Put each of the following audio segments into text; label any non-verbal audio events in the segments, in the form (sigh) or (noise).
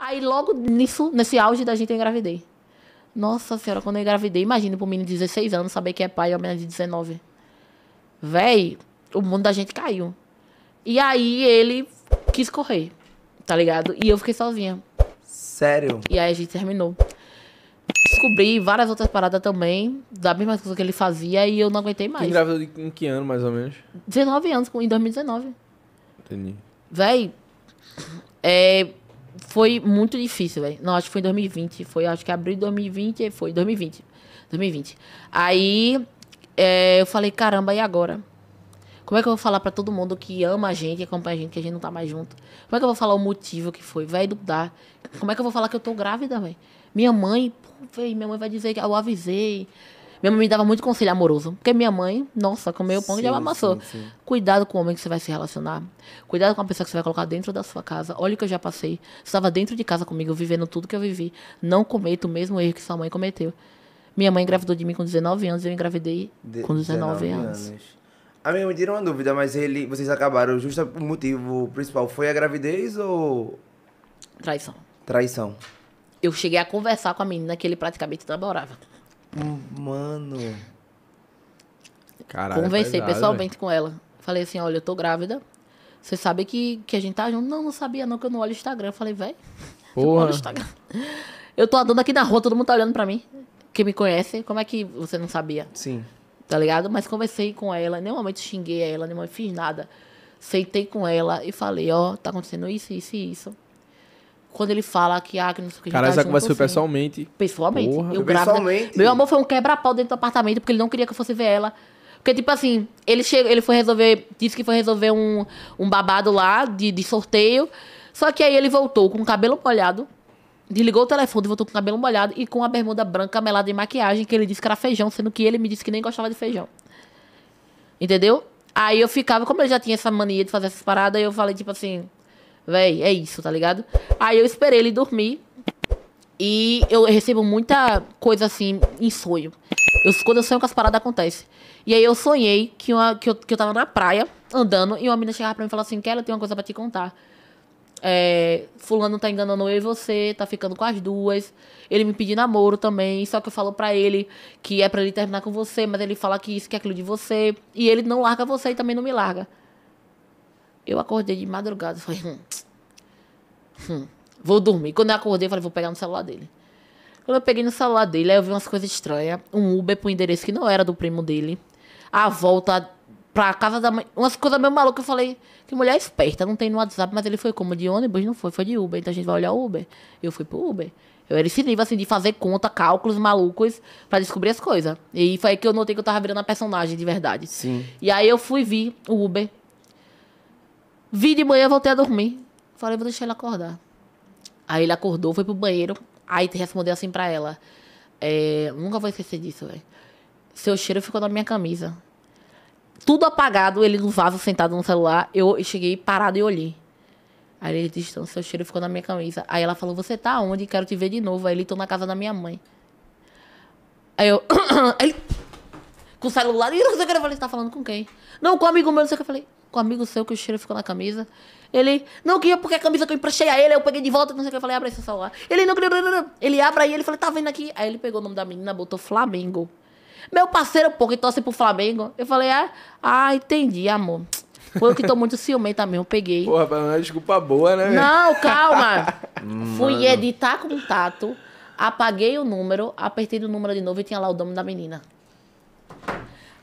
Aí logo nisso, nesse auge da gente, eu engravidei. Nossa senhora, quando eu engravidei, imagina pro menino de 16 anos saber que é pai e ao menos de 19. Véi, o mundo da gente caiu. E aí ele quis correr, tá ligado? E eu fiquei sozinha. Sério? E aí a gente terminou. Descobri várias outras paradas também, da mesma coisa que ele fazia, e eu não aguentei mais. Engravidou em que ano, mais ou menos? 19 anos, em 2019. Entendi. Véi, é, foi muito difícil, velho. Não, acho que foi em 2020. Foi, acho que abril de 2020. Foi 2020. 2020. Aí é, eu falei, caramba, e agora? Como é que eu vou falar para todo mundo que ama a gente, que acompanha a gente, que a gente não tá mais junto? Como é que eu vou falar o motivo que foi? Vai dudar. Como é que eu vou falar que eu tô grávida, velho? Minha mãe, pô, véio, minha mãe vai dizer que eu avisei. Minha mãe me dava muito conselho amoroso. Porque minha mãe, nossa, comeu o pão sim, e já amassou. Sim, sim. Cuidado com o homem que você vai se relacionar. Cuidado com a pessoa que você vai colocar dentro da sua casa. Olha o que eu já passei. Você estava dentro de casa comigo, vivendo tudo que eu vivi. Não cometa o mesmo erro que sua mãe cometeu. Minha mãe engravidou de mim com 19 anos, eu engravidei de com 19, 19 anos. anos. A minha me tirou uma dúvida, mas ele, vocês acabaram justo o motivo principal foi a gravidez ou traição? Traição. Eu cheguei a conversar com a menina que ele praticamente namorava. Mano. Caralho. É conversei pesado, pessoalmente véio. com ela. Falei assim: olha, eu tô grávida. Você sabe que, que a gente tá junto? Não, não sabia, não, que eu não olho o Instagram. Falei, velho. Porra. Eu, Instagram. eu tô andando aqui na rua, todo mundo tá olhando pra mim. Que me conhece, como é que você não sabia? Sim. Tá ligado? Mas conversei com ela, nem momento xinguei ela, nem momento fiz nada. Sentei com ela e falei, ó, oh, tá acontecendo isso, isso e isso quando ele fala que, ah, que não sei o que. Caralho, tá essa conversa foi pessoalmente. Pessoalmente. Porra. Eu grávida. Né? Pessoalmente. Meu amor foi um quebra-pau dentro do apartamento, porque ele não queria que eu fosse ver ela. Porque, tipo assim, ele chegou, ele foi resolver. Disse que foi resolver um, um babado lá de, de sorteio. Só que aí ele voltou com o cabelo molhado. Desligou o telefone, voltou com o cabelo molhado e com a bermuda branca melada em maquiagem, que ele disse que era feijão, sendo que ele me disse que nem gostava de feijão. Entendeu? Aí eu ficava, como ele já tinha essa mania de fazer essas paradas, eu falei, tipo assim, Véi, é isso, tá ligado? Aí eu esperei ele dormir. E eu recebo muita coisa assim em sonho. Eu, quando eu sonho com as paradas, acontece. E aí eu sonhei que, uma, que, eu, que eu tava na praia, andando, e uma menina chegava pra mim e falou assim, Kelly, eu tenho uma coisa pra te contar. É, fulano tá enganando eu e você, tá ficando com as duas. Ele me pediu namoro também, só que eu falo pra ele que é pra ele terminar com você, mas ele fala que isso, que é aquilo de você. E ele não larga você e também não me larga. Eu acordei de madrugada falei, hum, hum, vou dormir. Quando eu acordei, eu falei, vou pegar no celular dele. Quando eu peguei no celular dele, aí eu vi umas coisas estranhas. Um Uber pro endereço que não era do primo dele. A volta pra casa da mãe. Umas coisas meio malucas. Eu falei, que mulher esperta, não tem no WhatsApp, mas ele foi como? De ônibus? Não foi, foi de Uber. Então a gente vai olhar o Uber. Eu fui pro Uber. Eu era esse nível, assim, de fazer conta, cálculos malucos para descobrir as coisas. E foi aí que eu notei que eu tava virando a personagem de verdade. Sim. E aí eu fui vir o Uber Vi de manhã, voltei a dormir. Falei, vou deixar ele acordar. Aí ele acordou, foi pro banheiro. Aí respondeu assim pra ela: é, Nunca vou esquecer disso, velho. Seu cheiro ficou na minha camisa. Tudo apagado, ele no vaso sentado no celular. Eu cheguei parado e olhei. Aí ele disse: então, Seu cheiro ficou na minha camisa. Aí ela falou: Você tá onde? Quero te ver de novo. Aí ele: Tô na casa da minha mãe. Aí eu. (coughs) ele, com o celular. E não sei o que. Eu falei: Você tá falando com quem? Não, com um amigo meu. Não sei o que. Eu falei: com um amigo seu que o cheiro ficou na camisa. Ele não queria porque a camisa que eu emprestei a ele, eu peguei de volta, não sei o que. Eu falei, abre esse celular. Ele não queria. Ele abre aí, ele falou, tá vendo aqui? Aí ele pegou o nome da menina, botou Flamengo. Meu parceiro, pô, que torce pro Flamengo. Eu falei, ah, ah entendi, amor. Foi eu que tô muito ciumenta mesmo, peguei. Porra, mas não é desculpa boa, né? Não, calma. (laughs) Hum, Fui editar contato, apaguei o número, apertei o número de novo e tinha lá o nome da menina.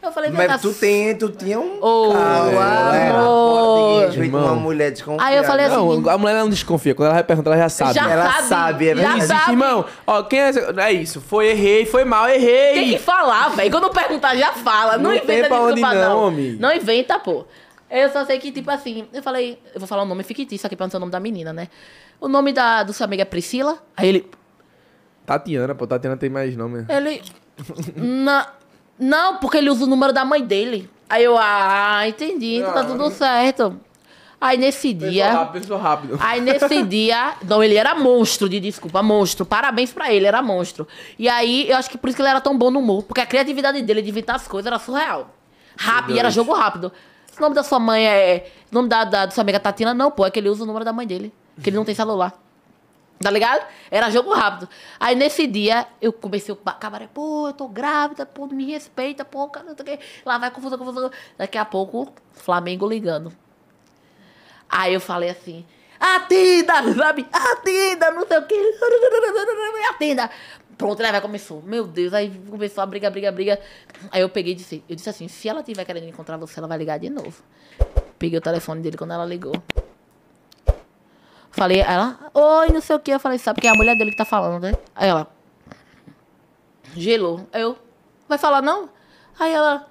Eu falei, Mas tu, tem, tu tinha um. Oh, cara, né? amor. Era de uma mulher desconfiada. Aí eu falei assim. Não, a mulher não desconfia. Quando ela vai perguntar, ela já sabe. Já ela sabe, sabe é verdade. sabe. Irmão, ó, quem é. É isso. Foi, errei, foi mal, errei. Tem que falar, velho. Quando perguntar, já fala. Não, não inventa pra não, não. não inventa, pô. Eu só sei que, tipo assim, eu falei, eu vou falar o um nome fictício aqui pra não ser o nome da menina, né? O nome da, do seu amigo é Priscila. Aí ele. Tatiana, pô, Tatiana tem mais nome. Ele. Na. Não, porque ele usa o número da mãe dele. Aí eu, ah, entendi, então tá tudo certo. Aí nesse dia. Pensou rápido, pensou rápido. Aí nesse (laughs) dia. Não, ele era monstro, de desculpa, monstro. Parabéns pra ele, era monstro. E aí, eu acho que por isso que ele era tão bom no humor. Porque a criatividade dele de inventar as coisas era surreal. Rápido, era jogo rápido. O nome da sua mãe é. O nome da, da, da sua amiga Tatina, não, pô, é que ele usa o número da mãe dele. Que ele não tem celular. Tá ligado? Era jogo rápido. Aí nesse dia eu comecei a cabaré, pô, eu tô grávida, pô, me respeita, pô, cara, não sei Lá vai confusão, confusão. Daqui a pouco, Flamengo ligando. Aí eu falei assim, atenda, sabe? Atenda, não sei o que. (laughs) Atenda. Pronto, aí vai, começou. Meu Deus, aí começou a briga, briga, briga. Aí eu peguei e disse, eu disse assim, se ela tiver querendo encontrar você, ela vai ligar de novo. Peguei o telefone dele quando ela ligou. Falei, ela, oi, não sei o que. Eu falei, sabe que é a mulher dele que tá falando, né? Aí ela, gelou. Eu, vai falar não? Aí ela,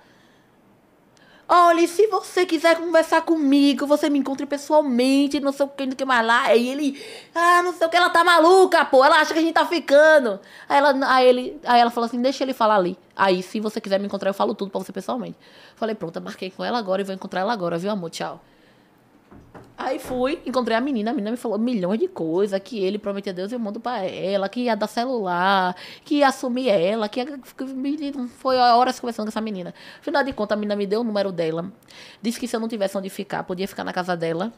olha, se você quiser conversar comigo, você me encontre pessoalmente, não sei o que, não que mais lá. Aí ele, ah, não sei o que, ela tá maluca, pô, ela acha que a gente tá ficando. Aí ela, aí ele, aí ela falou assim, deixa ele falar ali. Aí, se você quiser me encontrar, eu falo tudo pra você pessoalmente. Falei, pronto, marquei com ela agora e vou encontrar ela agora, viu, amor? Tchau. Aí fui, encontrei a menina, a menina me falou milhões de coisas, que ele prometeu a Deus e o mundo pra ela, que ia dar celular, que ia assumir ela, que ia... foi horas conversando com essa menina. Afinal de contas, a menina me deu o número dela, disse que se eu não tivesse onde ficar, podia ficar na casa dela.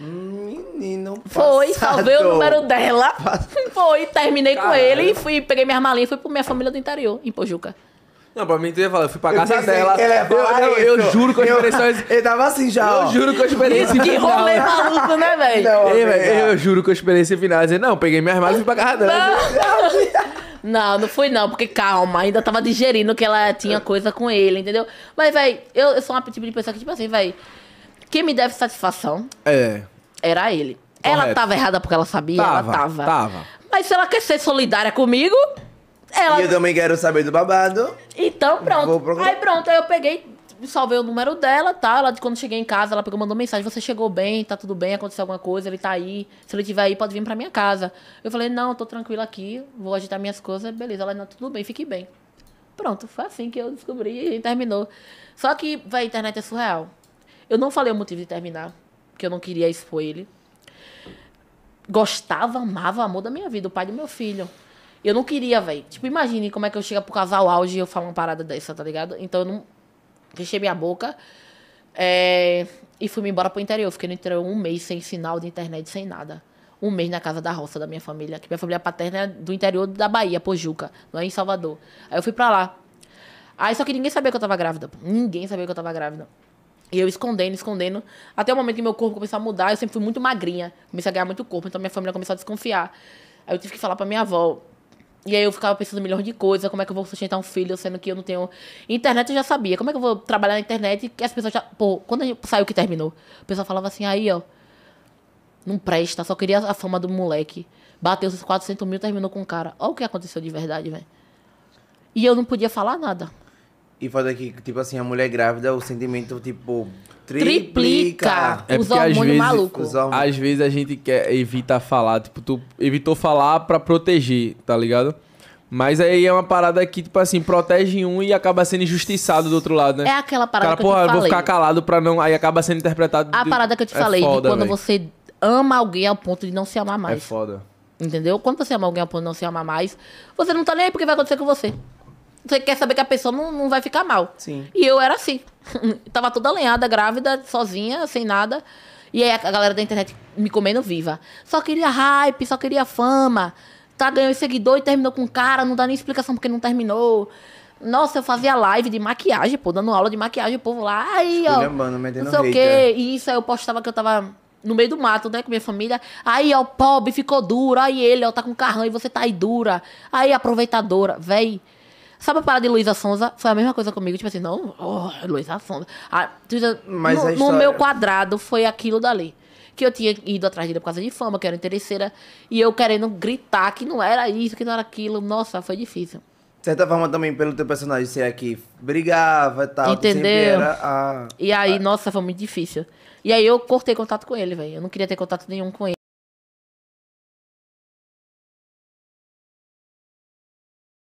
Menino passado. Foi, salvei o número dela, (laughs) foi, terminei com ele, e fui, peguei minhas malinhas e fui pra minha família do interior, em Pojuca. Não, pra mim tu ia falar, eu fui pra casa dela. Eu, eu, eu, eu, juro que eu esperei só Ele tava assim já. Eu ó. juro que eu esperei esse final. Que rolê maluco, né, velho? Eu juro que eu esperei esse final. Dizer, não, peguei minha armário e fui pra casa dela. Não, não fui não, porque calma, ainda tava digerindo que ela tinha coisa com ele, entendeu? Mas, velho, eu, eu sou uma tipo de pessoa que, tipo assim, velho, quem me deve satisfação é. era ele. Correto. Ela tava errada porque ela sabia, tava, ela tava. Tava. Mas se ela quer ser solidária comigo, ela... E eu também quero saber do babado. Então pronto. Aí pronto, aí eu peguei, salvei o número dela, tá? Ela, quando cheguei em casa, ela pegou, mandou mensagem: Você chegou bem, tá tudo bem, aconteceu alguma coisa, ele tá aí. Se ele tiver aí, pode vir pra minha casa. Eu falei: Não, tô tranquila aqui, vou agitar minhas coisas, beleza. Ela, não, tudo bem, fique bem. Pronto, foi assim que eu descobri e terminou. Só que, vai, a internet é surreal. Eu não falei o motivo de terminar, porque eu não queria expor ele. Gostava, amava, amor da minha vida, o pai do meu filho. Eu não queria, velho. Tipo, imagine como é que eu chego pro casal auge e eu falo uma parada dessa, tá ligado? Então eu não. Fechei minha boca. É... E fui embora pro interior. fiquei no interior um mês sem sinal de internet, sem nada. Um mês na casa da roça da minha família. Que minha família paterna é do interior da Bahia, Pojuca. Não é em Salvador. Aí eu fui pra lá. Aí só que ninguém sabia que eu tava grávida. Ninguém sabia que eu tava grávida. E eu escondendo, escondendo. Até o momento que meu corpo começou a mudar, eu sempre fui muito magrinha. Comecei a ganhar muito corpo, então minha família começou a desconfiar. Aí eu tive que falar pra minha avó. E aí eu ficava pensando milhões de coisas, como é que eu vou sustentar um filho, sendo que eu não tenho. Internet eu já sabia. Como é que eu vou trabalhar na internet? E as pessoas já. Pô, quando a gente saiu que terminou, o pessoal falava assim, aí, ó. Não presta, só queria a fama do moleque. Bateu os 400 mil, terminou com o cara. Olha o que aconteceu de verdade, velho. E eu não podia falar nada. E faz que, tipo assim, a mulher grávida, o sentimento, tipo, triplica. triplica. É os hormônios vezes, malucos. Às vezes a gente quer evita falar, tipo, tu evitou falar pra proteger, tá ligado? Mas aí é uma parada que, tipo assim, protege um e acaba sendo injustiçado do outro lado, né? É aquela parada Cara, que porra, eu te falei. vou ficar calado pra não... Aí acaba sendo interpretado... A de... parada que eu te é falei, foda, de quando véio. você ama alguém ao ponto de não se amar é mais. É foda. Entendeu? Quando você ama alguém ao ponto de não se amar mais, você não tá nem aí porque vai acontecer com você. Você quer saber que a pessoa não, não vai ficar mal. Sim. E eu era assim. (laughs) Tava toda alinhada, grávida, sozinha, sem nada. E aí a galera da internet me comendo viva. Só queria hype, só queria fama. Tá ganhando seguidor e terminou com cara, não dá nem explicação porque não terminou. Nossa, eu fazia live de maquiagem, pô, dando aula de maquiagem, o povo lá, aí, ó. não sei o quê. E isso aí eu postava que eu tava no meio do mato, né, com minha família. Aí, ó, pobre ficou duro. Aí ele, ó, tá com carrão e você tá aí dura. Aí, aproveitadora. Véi, Sabe a parada de Luísa Sonza? Foi a mesma coisa comigo. Tipo assim, não, oh, Luísa Sonza. Ah, Mas no, história... no meu quadrado foi aquilo dali que eu tinha ido atrás dele por causa de fama, que era interesseira, e eu querendo gritar que não era isso, que não era aquilo. Nossa, foi difícil. De certa forma também, pelo teu personagem ser aqui, brigava e tal. Entendeu? A... E aí, a... nossa, foi muito difícil. E aí eu cortei contato com ele, velho. Eu não queria ter contato nenhum com ele.